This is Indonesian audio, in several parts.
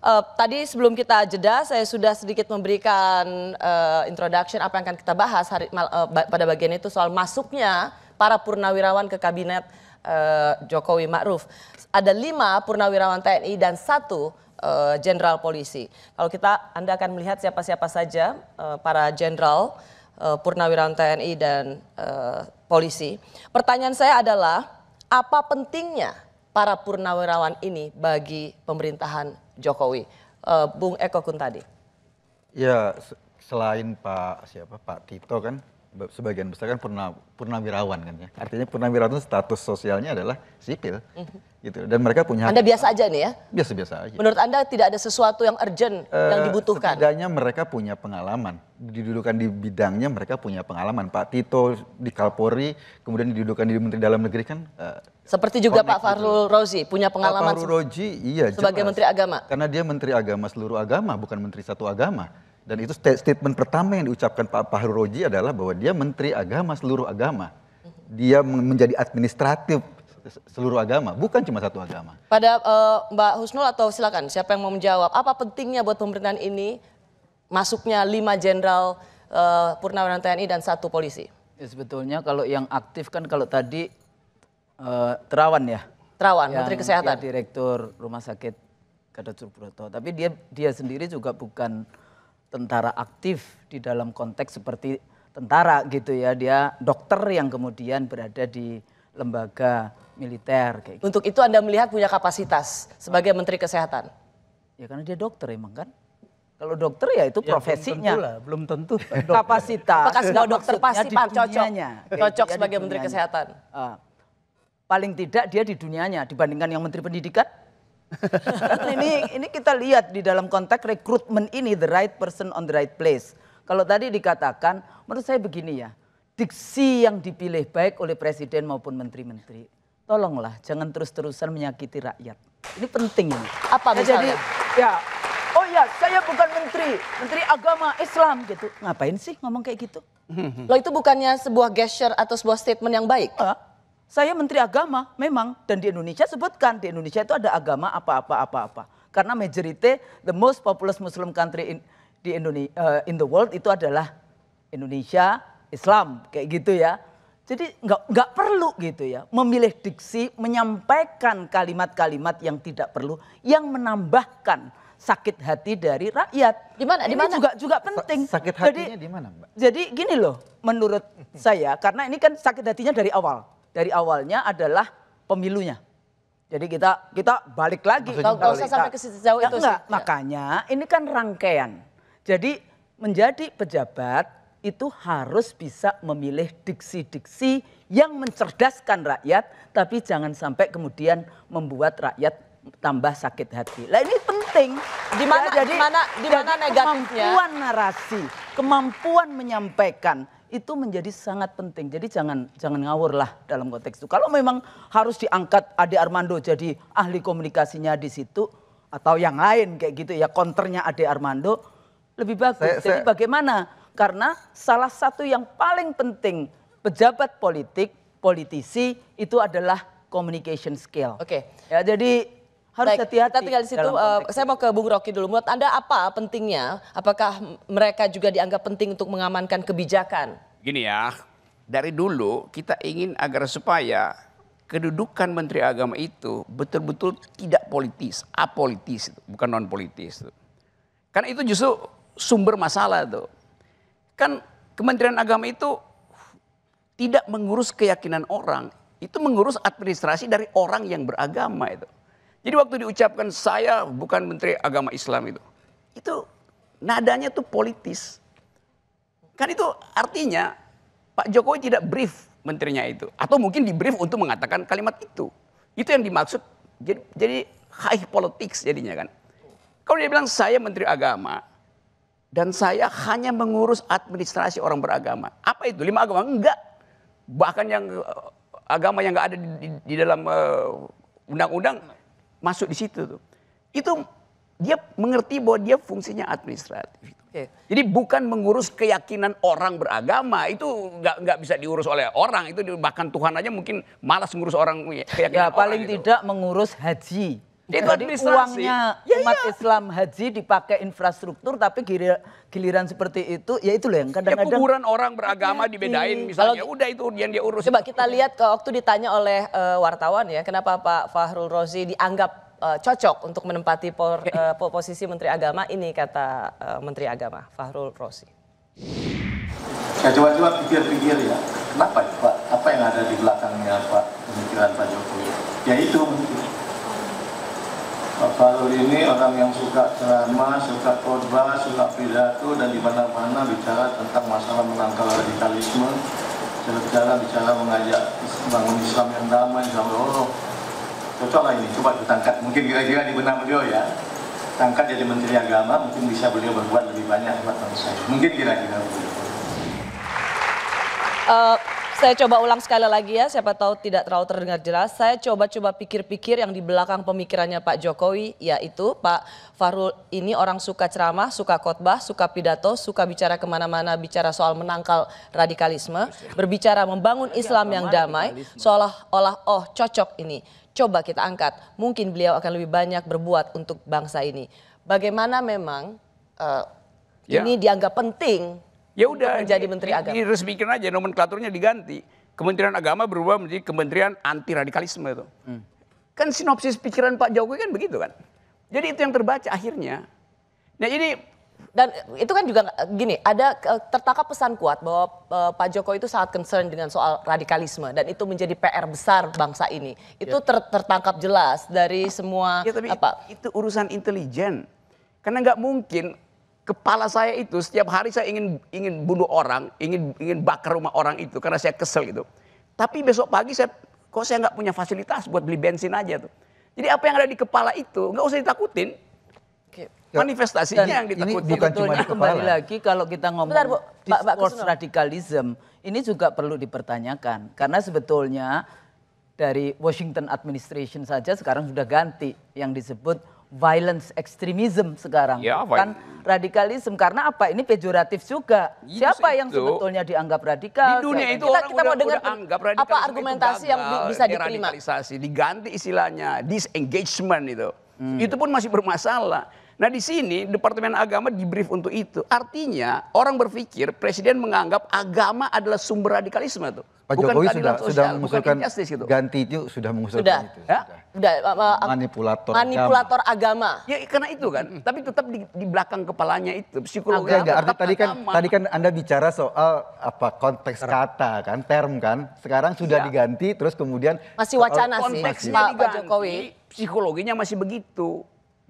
Uh, tadi sebelum kita jeda, saya sudah sedikit memberikan uh, introduction apa yang akan kita bahas hari, uh, pada bagian itu soal masuknya para purnawirawan ke kabinet uh, Jokowi Ma'ruf. Ada lima purnawirawan TNI dan satu jenderal uh, polisi. Kalau kita, Anda akan melihat siapa-siapa saja uh, para jenderal uh, purnawirawan TNI dan uh, polisi. Pertanyaan saya adalah, apa pentingnya para purnawirawan ini bagi pemerintahan Jokowi? Uh, Bung Eko Kuntadi. Ya, selain Pak siapa Pak Tito kan, sebagian besar kan purna, purnawirawan kan ya. Artinya purnawirawan itu status sosialnya adalah sipil. Mm-hmm. Gitu. Dan mereka punya Anda biasa aja nih ya? Biasa-biasa aja. Menurut Anda tidak ada sesuatu yang urgent uh, yang eh, dibutuhkan? Setidaknya mereka punya pengalaman. Didudukan di bidangnya mereka punya pengalaman. Pak Tito di Kalpori, kemudian didudukan di Menteri Dalam Negeri kan uh, seperti juga Pak gitu. Farul Rozi punya pengalaman Pak Farul Rozi iya sebagai jelas. Menteri Agama. Karena dia Menteri Agama seluruh agama bukan Menteri satu agama. Dan itu statement pertama yang diucapkan Pak Fahru adalah bahwa dia menteri agama seluruh agama. Dia menjadi administratif seluruh agama, bukan cuma satu agama. Pada uh, Mbak Husnul atau silakan siapa yang mau menjawab, apa pentingnya buat pemerintahan ini masuknya lima jenderal uh, eh, purnawiran TNI dan satu polisi? Ya, sebetulnya kalau yang aktif kan kalau tadi uh, Terawan ya. Terawan, Menteri Kesehatan. Direktur Rumah Sakit Gatot Subroto. Tapi dia dia sendiri juga bukan tentara aktif di dalam konteks seperti tentara gitu ya. Dia dokter yang kemudian berada di lembaga militer kayak gitu. Untuk itu Anda melihat punya kapasitas sebagai Menteri Kesehatan? Ya karena dia dokter emang kan. Kalau dokter ya itu profesinya. Ya, belum tentu lah, belum tentu. Kapasitas. Apakah dokter pasti Pak cocok? Gitu cocok ya, sebagai Menteri Kesehatan. Uh, paling tidak dia di dunianya dibandingkan yang Menteri Pendidikan Nah, ini ini kita lihat di dalam konteks rekrutmen ini the right person on the right place. Kalau tadi dikatakan, menurut saya begini ya, diksi yang dipilih baik oleh presiden maupun menteri-menteri, tolonglah jangan terus-terusan menyakiti rakyat. Ini penting ini. Apa misalnya? Ya, jadi ya, oh ya saya bukan menteri, menteri agama Islam gitu. Ngapain sih ngomong kayak gitu? Lo itu bukannya sebuah gesture atau sebuah statement yang baik? Uh, saya menteri agama memang dan di Indonesia sebutkan di Indonesia itu ada agama apa-apa apa-apa. Karena majority the most populous Muslim country in di Indonesia uh, eh, in the world itu adalah Indonesia Islam kayak gitu ya. Jadi nggak nggak perlu gitu ya memilih diksi menyampaikan kalimat-kalimat yang tidak perlu yang menambahkan sakit hati dari rakyat. Di mana? Di mana juga juga penting. Sakit hatinya di mana, Mbak? Jadi gini loh, menurut saya karena ini kan sakit hatinya dari awal dari awalnya adalah pemilunya. Jadi kita kita balik lagi. Kalau usah sampai ke jauh ya, itu. Enggak, sih. Iya. makanya ini kan rangkaian. Jadi menjadi pejabat itu harus bisa memilih diksi-diksi yang mencerdaskan rakyat, tapi jangan sampai kemudian membuat rakyat tambah sakit hati. Lah ini penting. Di mana ya, jadi, negatifnya? Kemampuan narasi, kemampuan menyampaikan, itu menjadi sangat penting. Jadi jangan jangan ngawur lah dalam konteks itu. Kalau memang harus diangkat Ade Armando jadi ahli komunikasinya di situ atau yang lain kayak gitu ya konternya Ade Armando lebih bagus. Saya, jadi bagaimana? Karena salah satu yang paling penting pejabat politik, politisi itu adalah communication skill. Oke. Okay. Ya jadi harus hati-hati. Kita tinggal di situ. Uh, saya mau ke Bung Rocky dulu. Menurut Anda apa pentingnya? Apakah mereka juga dianggap penting untuk mengamankan kebijakan? Gini ya, dari dulu kita ingin agar supaya kedudukan Menteri Agama itu betul-betul tidak politis, apolitis itu, bukan non politis itu. Karena itu justru sumber masalah tuh. Kan Kementerian Agama itu tidak mengurus keyakinan orang, itu mengurus administrasi dari orang yang beragama itu. Jadi waktu diucapkan saya bukan menteri agama Islam itu. Itu nadanya tuh politis. Kan itu artinya Pak Jokowi tidak brief menterinya itu. Atau mungkin di brief untuk mengatakan kalimat itu. Itu yang dimaksud jadi, jadi high politics jadinya kan. Kalau dia bilang saya menteri agama dan saya hanya mengurus administrasi orang beragama. Apa itu? Lima agama? Enggak. Bahkan yang eh, agama yang enggak ada di, di, di dalam eh, undang-undang uh, masuk di situ tuh. Itu dia mengerti bahwa dia fungsinya administratif. Okay. Iya. Jadi bukan mengurus keyakinan orang beragama itu nggak nggak bisa diurus oleh orang itu bahkan Tuhan aja mungkin malas ngurus orang keyakinan ya, paling orang, gitu. tidak mengurus haji itu kan Jadi uangnya ya, umat ya. Islam haji dipakai infrastruktur tapi giliran giliran seperti itu ya itu loh yang ya, kadang-kadang. Ya kuburan orang beragama dibedain misalnya Kalau, udah itu yang dia urus. Coba kita lihat ke waktu ditanya oleh uh, wartawan ya kenapa Pak Fahrul Rozi dianggap uh, cocok untuk menempati por, uh, posisi Menteri Agama ini kata uh, Menteri Agama Fahrul Rozi. Saya coba-coba pikir-pikir ya, kenapa ya, Pak? Apa yang ada di belakangnya Pak pemikiran Pak Jokowi? Ya itu mungkin Pak Farul ini orang yang suka ceramah, suka khotbah, suka pidato dan di mana-mana bicara tentang masalah menangkal radikalisme. Bicara bicara mengajak bangun Islam yang damai, Islam Allah. Cocok lah ini, coba ditangkap. Mungkin kira-kira di benak beliau ya. Tangkap jadi Menteri Agama, mungkin bisa beliau berbuat lebih banyak buat bangsa. Mungkin kira-kira. Uh, saya coba ulang sekali lagi ya, siapa tahu tidak terlalu terdengar jelas. Saya coba-coba pikir-pikir yang di belakang pemikirannya Pak Jokowi, yaitu Pak Farul ini orang suka ceramah, suka khotbah, suka pidato, suka bicara kemana-mana, bicara soal menangkal radikalisme, berbicara membangun Islam yang damai, seolah-olah oh cocok ini. Coba kita angkat, mungkin beliau akan lebih banyak berbuat untuk bangsa ini. Bagaimana memang uh, ya. ini dianggap penting ya udah jadi menteri agama. Ini Diresmikan aja nomenklaturnya diganti. Kementerian Agama berubah menjadi Kementerian Anti Radikalisme itu. Hmm. Kan sinopsis pikiran Pak Jokowi kan begitu kan. Jadi itu yang terbaca akhirnya. Nah ini dan itu kan juga gini, ada eh, tertangkap pesan kuat bahwa eh, Pak Jokowi itu sangat concern dengan soal radikalisme dan itu menjadi PR besar bangsa ini. Itu ya. ter, tertangkap jelas dari semua ya, tapi apa? itu urusan intelijen. Karena nggak mungkin kepala saya itu setiap hari saya ingin ingin bunuh orang, ingin ingin bakar rumah orang itu karena saya kesel gitu. Tapi besok pagi saya kok saya nggak punya fasilitas buat beli bensin aja tuh. Jadi apa yang ada di kepala itu nggak usah ditakutin. Manifestasinya Dan yang ditakutin. Ini bukan cuma di kembali lagi kalau kita ngomong Bentar, Bu, discourse Pak, radikalism ini juga perlu dipertanyakan karena sebetulnya dari Washington administration saja sekarang sudah ganti yang disebut violence ekstremism sekarang ya, bukan radikalisme karena apa ini pejoratif juga ya, siapa yang sebetulnya dianggap radikal di dunia itu kita, orang kita mau dengar apa argumentasi yang bisa diterima diganti istilahnya disengagement itu hmm. itu pun masih bermasalah Nah di sini Departemen Agama di untuk itu. Artinya orang berpikir presiden menganggap agama adalah sumber radikalisme tuh. Pak bukan Jokowi sudah, sosial, sudah mengusulkan gitu. ganti itu sudah mengusulkan sudah. itu. Ya? Sudah. sudah. Eh, eh, manipulator. Manipulator agama. agama. Ya karena itu kan. Tapi tetap di, di belakang kepalanya itu psikologi. Agama, agama. tadi kan tadi kan Anda bicara soal apa konteks kata kan, term kan. Sekarang sudah ya. diganti terus kemudian masih wacana sih Pak, Pak Jokowi. Psikologinya masih begitu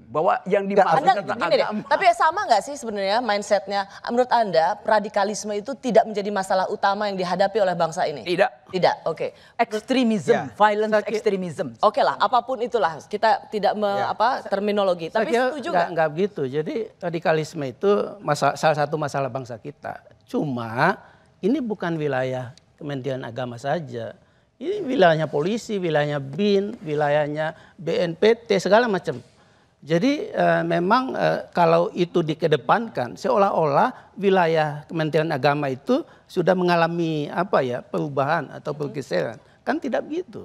bahwa yang dibahas anda, gini deh, tapi sama nggak sih sebenarnya mindsetnya menurut anda radikalisme itu tidak menjadi masalah utama yang dihadapi oleh bangsa ini tidak tidak oke okay. ekstremisme yeah. violence so, oke okay lah apapun itulah kita tidak me, yeah. apa terminologi so, tapi setuju nggak nggak gitu jadi radikalisme itu masalah, salah satu masalah bangsa kita cuma ini bukan wilayah Kementerian Agama saja ini wilayahnya polisi wilayahnya bin wilayahnya BNPT segala macam jadi e, memang e, kalau itu dikedepankan seolah-olah wilayah Kementerian Agama itu sudah mengalami apa ya perubahan atau hmm. pergeseran. Kan tidak begitu.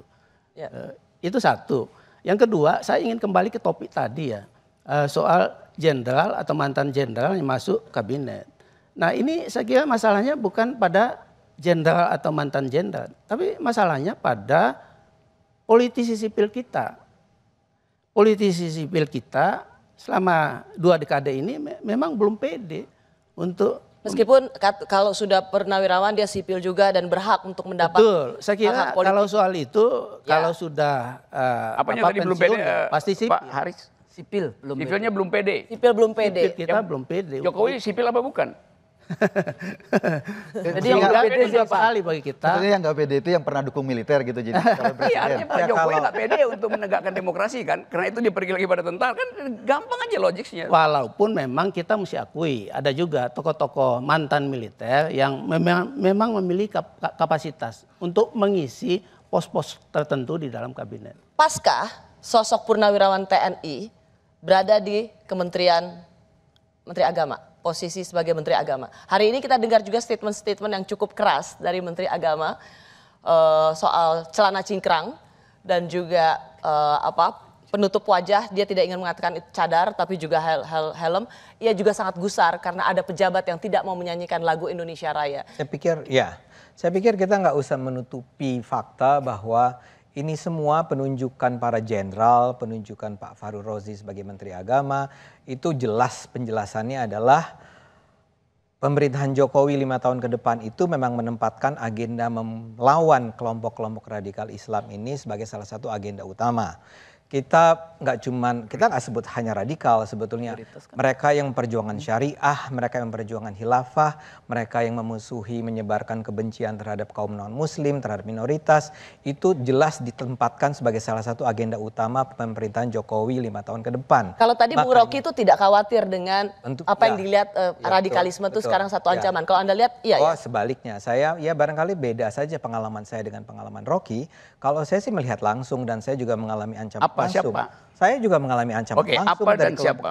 Ya. E, itu satu. Yang kedua, saya ingin kembali ke topik tadi ya. E, soal jenderal atau mantan jenderal yang masuk kabinet. Nah, ini saya kira masalahnya bukan pada jenderal atau mantan jenderal, tapi masalahnya pada politisi sipil kita politisi sipil kita selama dua dekade ini memang belum pede untuk Meskipun kalau sudah pernah wirawan dia sipil juga dan berhak untuk mendapat Betul. Saya kira kalau soal itu ya. kalau sudah uh, Apanya apa tadi belum pede, eh, pasti sipil. Pak Haris sipil belum Sipilnya pede. belum pede. Sipil belum pede. Sipil kita Yang belum pede. Jokowi sipil apa bukan? jadi yang nggak pede siapa? Sekali bagi kita. Maksudnya yang nggak pede itu yang pernah dukung militer gitu jadi presiden. Iya, artinya Pak ya, Jokowi nggak kalau... pede untuk menegakkan demokrasi kan. Karena itu dia pergi lagi pada tentara kan gampang aja logiknya. Walaupun memang kita mesti akui ada juga tokoh-tokoh mantan militer yang memang, memang memiliki kapasitas untuk mengisi pos-pos tertentu di dalam kabinet. Pasca sosok Purnawirawan TNI berada di Kementerian Menteri Agama posisi sebagai Menteri Agama. Hari ini kita dengar juga statement-statement yang cukup keras dari Menteri Agama uh, soal celana cingkrang dan juga uh, apa penutup wajah dia tidak ingin mengatakan cadar tapi juga hel hel helm ia juga sangat gusar karena ada pejabat yang tidak mau menyanyikan lagu Indonesia Raya. Saya pikir ya, saya pikir kita nggak usah menutupi fakta bahwa ini semua penunjukan para jenderal, penunjukan Pak Faru Rozi sebagai Menteri Agama, itu jelas penjelasannya adalah pemerintahan Jokowi lima tahun ke depan itu memang menempatkan agenda melawan kelompok-kelompok radikal Islam ini sebagai salah satu agenda utama kita nggak cuman kita nggak sebut hanya radikal sebetulnya kan. mereka yang perjuangan syariah mereka yang perjuangan hilafah mereka yang memusuhi menyebarkan kebencian terhadap kaum non muslim terhadap minoritas itu jelas ditempatkan sebagai salah satu agenda utama pemerintahan Jokowi lima tahun ke depan kalau tadi bu roky Rocky itu tidak khawatir dengan tentu, apa yang ya. dilihat eh, ya, radikalisme betul, itu betul, sekarang satu ya. ancaman ya. kalau anda lihat iya, iya. oh ya. sebaliknya saya ya barangkali beda saja pengalaman saya dengan pengalaman Rocky kalau saya sih melihat langsung dan saya juga mengalami ancaman siapa siapa saya juga mengalami ancaman Oke, langsung apa dari dan siapa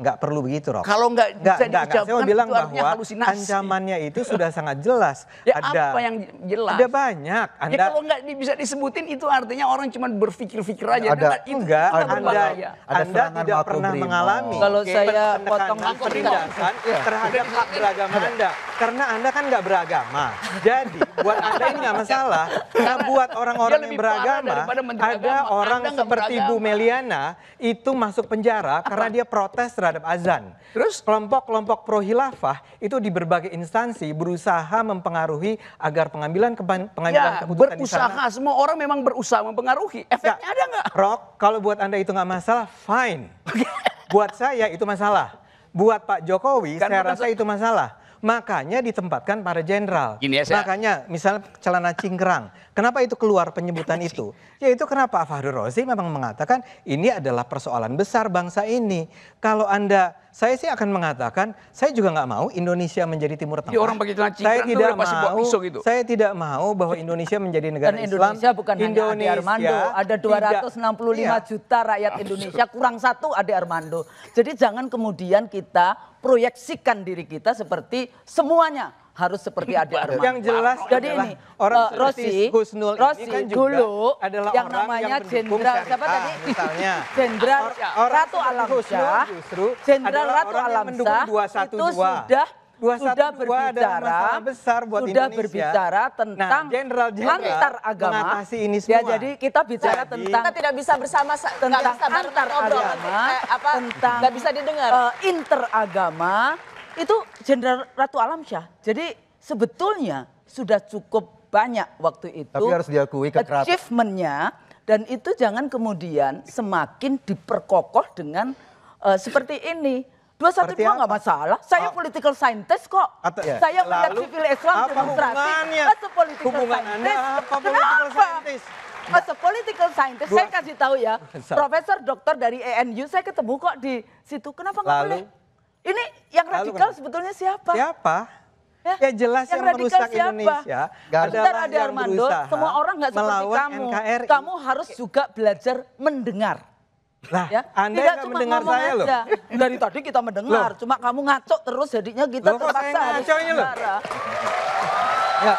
nggak perlu begitu Rob. Kalau nggak nggak nggak saya mau bilang bahwa halusinasi. ancamannya itu sudah sangat jelas. ya, ada apa yang jelas? Ada banyak. Ya, anda, ya kalau nggak bisa disebutin itu artinya orang cuma berpikir-pikir aja. Ada itu, enggak? Ada, anda, ada anda tidak pernah Brimo. mengalami. Kalau okay, saya potong penindasan ya. Iya. terhadap hak beragama Anda karena Anda kan nggak beragama. Jadi buat Anda ini nggak masalah. Nah buat orang-orang yang beragama ada agama. orang anda seperti Bu Meliana itu masuk penjara karena dia protes terhadap azan. Terus kelompok-kelompok pro hilafah itu di berbagai instansi berusaha mempengaruhi agar pengambilan keban, pengambilan ya, keputusan berusaha di semua orang memang berusaha mempengaruhi. Efeknya gak. Ya. ada nggak? Rock, kalau buat Anda itu nggak masalah, fine. buat saya itu masalah. Buat Pak Jokowi kan saya rasa itu masalah. Makanya ditempatkan para jenderal. Ya, Makanya misalnya celana cingkrang, Kenapa itu keluar penyebutan itu? Ya itu kenapa Fahru Rozi memang mengatakan ini adalah persoalan besar bangsa ini. Kalau Anda, saya sih akan mengatakan, saya juga nggak mau Indonesia menjadi Timur Tengah. Ya, orang begitu celana saya tidak mau, pisau gitu. saya tidak mau bahwa Indonesia menjadi negara Dan Indonesia Islam. bukan Indonesia hanya Armando, ada 265 tidak, iya. juta rakyat Indonesia, kurang satu Ade Armando. Jadi jangan kemudian kita proyeksikan diri kita seperti semuanya harus seperti ada Armando. Yang jelas jadi ini eh, orang uh, Rosi, Husnul Rosi ini kan juga dulu adalah yang orang namanya yang Jenderal siapa tadi? Ah, misalnya Jenderal ah, or, Ratu Alamsyah. Jenderal Ratu Alamsyah itu sudah sudah berbicara besar buat sudah Indonesia. berbicara tentang nah, general, general antar agama mengatasi ini ya, semua. Ya jadi kita bicara jadi, tentang kita tidak bisa bersama tentang bisa antar agama, eh, apa, tentang nggak bisa didengar uh, eh, interagama, itu Jenderal Ratu Alamsyah. Jadi sebetulnya sudah cukup banyak waktu itu. Tapi harus diakui Achievementnya dan itu jangan kemudian semakin diperkokoh dengan uh, seperti ini. Dua satu dua nggak masalah. Ah. Saya political scientist kok. Atau, ya. Saya melihat civil Islam apa demonstrasi. Masa political scientist? apa political Kenapa? scientist? political scientist, saya kasih tahu ya, profesor dokter dari ENU, saya ketemu kok di situ. Kenapa nggak boleh? Ini radikal Lalu, sebetulnya siapa? Siapa? Ya, ya jelas yang, yang merusak siapa? Indonesia. Bentar ada Armando, semua orang nggak seperti kamu. NKRI. Kamu harus juga belajar mendengar. Lah, ya? Anda tidak cuma mendengar saya loh. Dari tadi kita mendengar, loh. cuma kamu ngaco terus jadinya kita loh, terpaksa harus loh. Ya.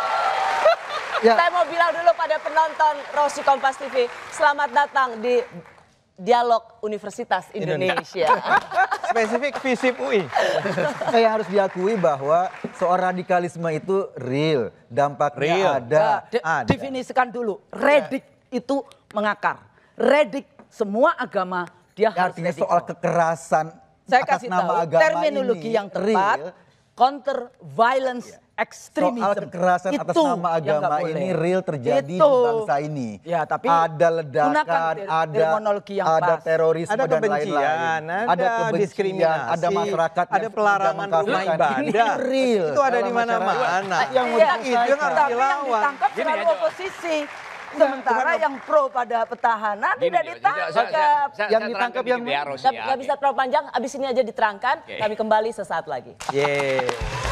Ya. Saya mau bilang dulu pada penonton Rosi Kompas TV, selamat datang di Dialog Universitas Indonesia. Indonesia. spesifik visip UI. Saya harus diakui bahwa soal radikalisme itu real, dampak real. ada. de ada. Definisikan dulu, redik ya. itu mengakar. Redik semua agama dia ya, harus artinya redik. soal kekerasan saya atas kasih nama tahu agama terminologi ini, yang tepat real. counter violence ya ekstrim Soal kekerasan itu atas nama agama ini real terjadi itu. di bangsa ini. Ya, tapi ada ledakan, ada yang ada pas. terorisme ada dan lain-lain. Ada, ada kebencian, diskriminasi, ada masyarakat ada pelarangan rumah ibadah. real. Itu ada di mana-mana. Yang ya, itu yang harus dilawan. Yang ditangkap selalu oposisi. Iya, Sementara yang pro pada petahana tidak ditangkap. yang ditangkap yang... tidak bisa terlalu panjang, abis ini aja diterangkan. Kami kembali sesaat lagi. Yeay.